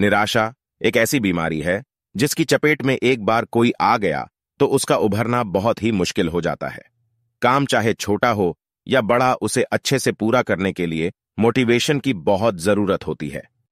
निराशा एक ऐसी बीमारी है जिसकी चपेट में एक बार कोई आ गया तो उसका उभरना बहुत ही मुश्किल हो जाता है काम चाहे छोटा हो या बड़ा उसे अच्छे से पूरा करने के लिए मोटिवेशन की बहुत जरूरत होती है